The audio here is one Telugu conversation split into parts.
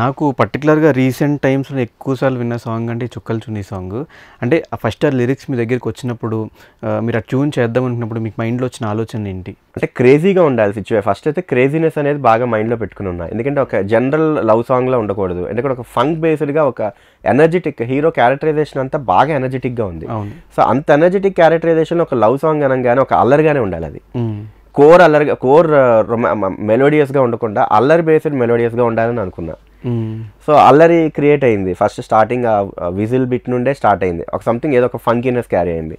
నాకు పర్టికులర్గా రీసెంట్ టైమ్స్లో ఎక్కువసార్లు విన్న సాంగ్ అంటే చుక్కలు చున్నీ సాంగ్ అంటే ఫస్ట్ ఆ లిరిక్స్ మీ దగ్గరికి వచ్చినప్పుడు మీరు ఆ ట్యూన్ చేద్దాం అనుకున్నప్పుడు మీకు మైండ్లో వచ్చిన ఆలోచన ఏంటి అంటే క్రేజీగా ఉండాలి సిచ్యువే ఫస్ట్ అయితే క్రేజీనెస్ అనేది బాగా మైండ్లో పెట్టుకుని ఉన్నాయి ఎందుకంటే ఒక జనరల్ లవ్ సాంగ్లో ఉండకూడదు ఎందుకంటే ఒక ఫంక్ బేస్డ్గా ఒక ఎనర్జెటిక్ హీరో క్యారెక్టరైజేషన్ అంతా బాగా ఎనర్జెటిక్గా ఉంది సో అంత ఎనర్జెటిక్ క్యారెక్టరైజేషన్ ఒక లవ్ సాంగ్ అనగానే ఒక అల్లరిగానే ఉండాలి అది కోర్ అల్లరి కోర్ మెలోడియస్గా ఉండకుండా అల్లరి బేస్డ్ మెలోడియస్గా ఉండాలని అనుకున్నా సో అల్లరి క్రియేట్ అయింది ఫస్ట్ స్టార్టింగ్ ఆ విజిల్ బిట్ నుండే స్టార్ట్ అయింది ఒక సంథింగ్ ఏదో ఒక ఫంకీనెస్ క్యారీ అయింది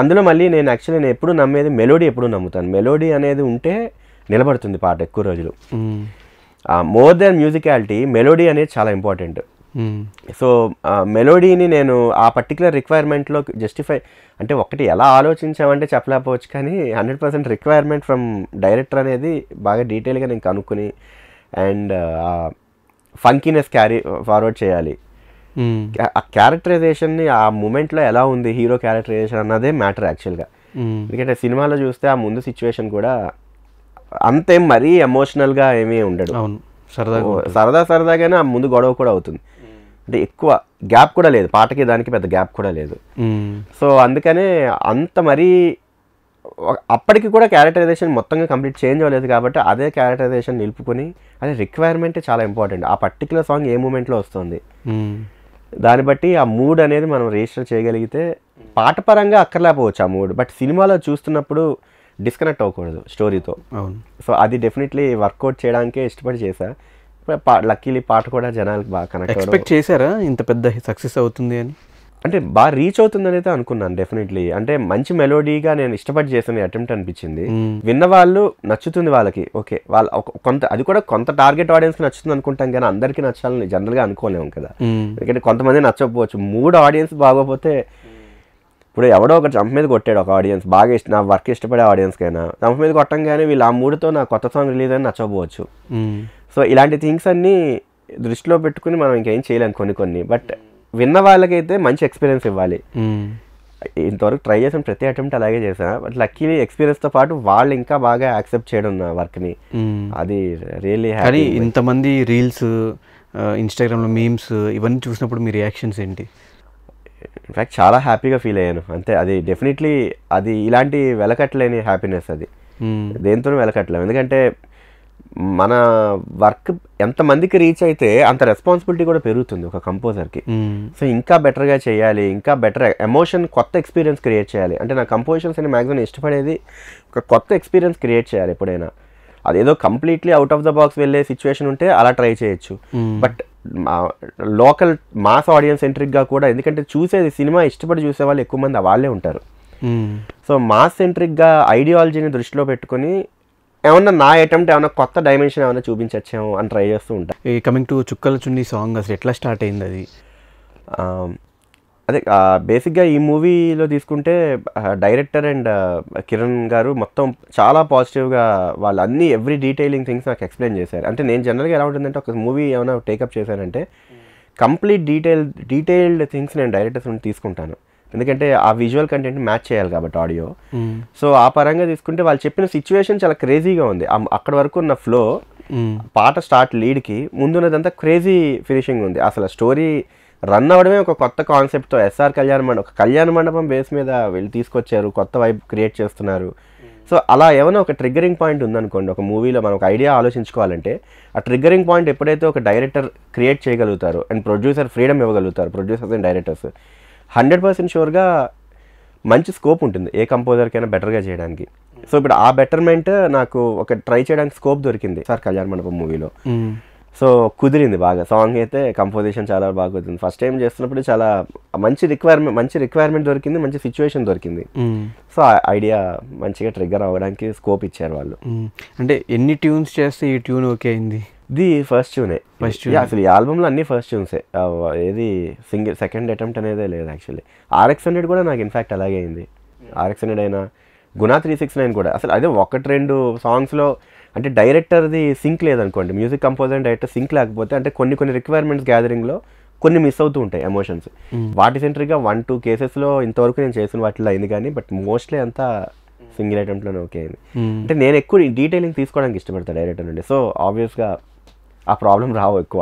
అందులో మళ్ళీ నేను యాక్చువల్లీ నేను ఎప్పుడు నమ్మేది మెలోడీ ఎప్పుడు నమ్ముతాను మెలోడీ అనేది ఉంటే నిలబడుతుంది పాట ఎక్కువ రోజులు మోర్ దాన్ మ్యూజికాలిటీ మెలోడీ అనేది చాలా ఇంపార్టెంట్ సో mm. మెలోడీని నేను ఆ పర్టికులర్ రిక్వైర్మెంట్లో జస్టిఫై అంటే ఒకటి ఎలా ఆలోచించామంటే చెప్పలేకపోవచ్చు కానీ hundred percent requirement from director అనేది బాగా డీటెయిల్గా నేను కనుక్కుని అండ్ ఫంకీనెస్ క్యారీ ఫార్వర్డ్ చేయాలి mm. ఆ క్యారెక్టరైజేషన్ని ఆ మూమెంట్లో ఎలా ఉంది హీరో క్యారెక్టరైజేషన్ అన్నదే మ్యాటర్ యాక్చువల్గా mm. ఎందుకంటే సినిమాలో చూస్తే ఆ ముందు సిచ్యువేషన్ కూడా అంతేం మరీ ఎమోషనల్గా ఏమీ ఉండడు సరదా సరదా సరదాగానే ఆ ముందు గొడవ కూడా అవుతుంది అంటే ఎక్కువ గ్యాప్ కూడా లేదు పాటకి దానికి పెద్ద గ్యాప్ కూడా లేదు సో అందుకనే అంత మరీ అప్పటికి కూడా క్యారెక్టరైజేషన్ మొత్తంగా కంప్లీట్ చేంజ్ అవ్వలేదు కాబట్టి అదే క్యారెక్టరైజేషన్ నిలుపుకొని అదే రిక్వైర్మెంట్ చాలా ఇంపార్టెంట్ ఆ పర్టికులర్ సాంగ్ ఏ మూమెంట్లో వస్తుంది దాన్ని బట్టి ఆ మూడ్ అనేది మనం రిజిస్టర్ చేయగలిగితే పాటపరంగా అక్కర్లేకపోవచ్చు ఆ మూడ్ బట్ సినిమాలో చూస్తున్నప్పుడు డిస్కనెక్ట్ అవ్వకూడదు స్టోరీతో అవును సో అది డెఫినెట్లీ వర్కౌట్ చేయడానికే ఇష్టపడి చేశా లక్కీలీ పాట కూడా జనాలకు బాగా కనెక్ట్ ఎక్స్పెక్ట్ చేశారా ఇంత పెద్ద సక్సెస్ అవుతుంది అని అంటే బాగా రీచ్ అవుతుందని అయితే అనుకున్నాను డెఫినెట్లీ అంటే మంచి మెలోడీగా నేను ఇష్టపడి చేసిన అటెంప్ట్ అనిపించింది విన్న వాళ్ళు నచ్చుతుంది వాళ్ళకి ఓకే వాళ్ళ కొంత అది కూడా కొంత టార్గెట్ ఆడియన్స్ నచ్చుతుంది అనుకుంటాం కానీ అందరికీ నచ్చాలని జనరల్గా అనుకోలేము కదా ఎందుకంటే కొంతమంది నచ్చకపోవచ్చు మూడు ఆడియన్స్ బాగోపోతే ఇప్పుడు ఎవడో ఒక జంప్ మీద కొట్టాడు ఒక ఆడియన్స్ బాగా ఇష్టం నా వర్క్ ఇష్టపడే ఆడియన్స్ కైనా జంప్ మీద కొట్టంగానే వీళ్ళు ఆ మూడుతో నా కొత్త సాంగ్ రిలీజ్ అని నచ్చకపోవచ్చు సో ఇలాంటి థింగ్స్ అన్నీ దృష్టిలో పెట్టుకుని మనం ఇంకేం చేయలేం కొన్ని కొన్ని బట్ విన్న వాళ్ళకైతే మంచి ఎక్స్పీరియన్స్ ఇవ్వాలి ఇంతవరకు ట్రై చేసిన ప్రతి అటెంప్ట్ అలాగే చేసా బట్ లక్కీ ఎక్స్పీరియన్స్ తో పాటు వాళ్ళు ఇంకా బాగా యాక్సెప్ట్ చేయడం నా వర్క్ ని అది రియల్లీ హ్యాపీ ఇంతమంది రీల్స్ లో మీమ్స్ ఇవన్నీ చూసినప్పుడు మీ రియాక్షన్స్ ఏంటి ఇన్ఫ్యాక్ట్ చాలా హ్యాపీగా ఫీల్ అయ్యాను అంతే అది డెఫినెట్లీ అది ఇలాంటి వెలకట్లేని హ్యాపీనెస్ అది దేంతో వెలకట్లేము ఎందుకంటే మన వర్క్ ఎంతమందికి రీచ్ అయితే అంత రెస్పాన్సిబిలిటీ కూడా పెరుగుతుంది ఒక కంపోజర్కి సో ఇంకా బెటర్గా చేయాలి ఇంకా బెటర్ ఎమోషన్ కొత్త ఎక్స్పీరియన్స్ క్రియేట్ చేయాలి అంటే నా కంపోజిషన్స్ అని మ్యాక్సిమం ఇష్టపడేది ఒక కొత్త ఎక్స్పీరియన్స్ క్రియేట్ చేయాలి ఎప్పుడైనా అదేదో completely out of the box వెళ్ళే సిచ్యువేషన్ ఉంటే అలా ట్రై చేయొచ్చు బట్ లోకల్ మాస్ ఆడియన్స్ సెంట్రిక్గా కూడా ఎందుకంటే చూసేది సినిమా ఇష్టపడి చూసే వాళ్ళు ఎక్కువ మంది వాళ్ళే ఉంటారు సో మాస్ సెంట్రిక్గా ఐడియాలజీని దృష్టిలో పెట్టుకొని ఏమన్నా నా అటెంప్ట్ ఏమైనా కొత్త డైమెన్షన్ ఏమైనా చూపించచ్చాము అని ట్రై చేస్తూ ఉంటాను ఈ కమింగ్ టు చుక్కల చున్ని సాంగ్ అసలు ఎట్లా స్టార్ట్ అయింది అది అదే బేసిక్గా ఈ మూవీలో తీసుకుంటే డైరెక్టర్ అండ్ కిరణ్ గారు మొత్తం చాలా పాజిటివ్గా వాళ్ళు అన్ని ఎవ్రీ డీటెయిలింగ్ థింగ్స్ నాకు ఎక్స్ప్లెయిన్ చేశారు అంటే నేను జనరల్గా ఎలా ఉంటుందంటే ఒక మూవీ ఏమైనా టేకప్ చేశానంటే కంప్లీట్ డీటెయిల్ డీటెయిల్డ్ థింగ్స్ నేను డైరెక్టర్స్ నుండి తీసుకుంటాను ఎందుకంటే ఆ విజువల్ కంటెంట్ మ్యాచ్ చేయాలి కాబట్టి ఆడియో సో ఆ పరంగా తీసుకుంటే వాళ్ళు చెప్పిన సిచ్యువేషన్ చాలా క్రేజీగా ఉంది అక్కడ వరకు ఉన్న ఫ్లో పాట స్టార్ట్ లీడ్ లీడ్కి ముందున్నదంతా క్రేజీ ఫినిషింగ్ ఉంది అసలు స్టోరీ రన్ అవ్వడమే ఒక కొత్త కాన్సెప్ట్తో ఎస్ఆర్ కళ్యాణ మండపం ఒక కళ్యాణ మండపం బేస్ మీద వీళ్ళు తీసుకొచ్చారు కొత్త వైబ్ క్రియేట్ చేస్తున్నారు సో అలా ఏమైనా ఒక ట్రిగ్గరింగ్ పాయింట్ ఉందనుకోండి ఒక మూవీలో మనం ఒక ఐడియా ఆలోచించుకోవాలంటే ఆ ట్రిగ్గరింగ్ పాయింట్ ఎప్పుడైతే ఒక డైరెక్టర్ క్రియేట్ చేయగలుగుతారు అండ్ ప్రొడ్యూసర్ ఫ్రీడమ్ ఇవ్వగలుగుతారు producers and directors hundred percent షూర్గా మంచి స్కోప్ ఉంటుంది ఏ కంపోజర్కైనా బెటర్గా చేయడానికి సో ఇప్పుడు ఆ బెటర్మెంట్ నాకు ఒక ట్రై చేయడానికి స్కోప్ దొరికింది సార్ కళ్యాణ్ మండపం మూవీలో సో కుదిరింది బాగా సాంగ్ అయితే కంపోజిషన్ చాలా బాగా కుదిరింది ఫస్ట్ టైం చేస్తున్నప్పుడు చాలా మంచి రిక్వైర్మెంట్ మంచి రిక్వైర్మెంట్ దొరికింది మంచి సిచ్యువేషన్ దొరికింది సో ఐడియా మంచిగా ట్రిగ్గర్ అవ్వడానికి స్కోప్ ఇచ్చారు వాళ్ళు అంటే ఎన్ని ట్యూన్స్ చేస్తే ఈ ట్యూన్ ఓకే అయింది ది ఫస్ట్ ట్యూనే ఫస్ట్ ట్యూన్ అసలు ఈ ఆల్బమ్లో అన్ని ఫస్ట్ ట్యూన్సే ఏది సింగిల్ సెకండ్ అటెంప్ట్ అనేదే లేదు యాక్చువల్లీ ఆర్ఎక్స్ హండ్రెడ్ కూడా నాకు ఇన్ఫాక్ట్ అలాగే అయింది ఆర్ఎక్స్ హండ్రెడ్ అయినా గుణా త్రీ సిక్స్ నైన్ కూడా అసలు అదే ఒకటి రెండు సాంగ్స్లో అంటే డైరెక్టర్ది సింక్ లేదనుకోండి మ్యూజిక్ కంపోజర్ డైరెక్టర్ సింక్ లేకపోతే అంటే కొన్ని కొన్ని రిక్వైర్మెంట్స్ గ్యాదరింగ్లో కొన్ని మిస్ అవుతూ ఉంటాయి ఎమోషన్స్ hmm. వాటి సెంటర్గా వన్ టూ కేసెస్లో ఇంతవరకు నేను చేసిన వాటిలో అయింది కానీ బట్ మోస్ట్లీ అంతా సింగిల్ అటెంప్ట్లోనే ఓకే అయింది hmm. అంటే నేను ఎక్కువ డీటెయిలింగ్ తీసుకోవడానికి ఇష్టపడతాను డైరెక్టర్ నుండి సో ఆబ్వియస్గా ఆ ప్రాబ్లం రావు ఎక్కువ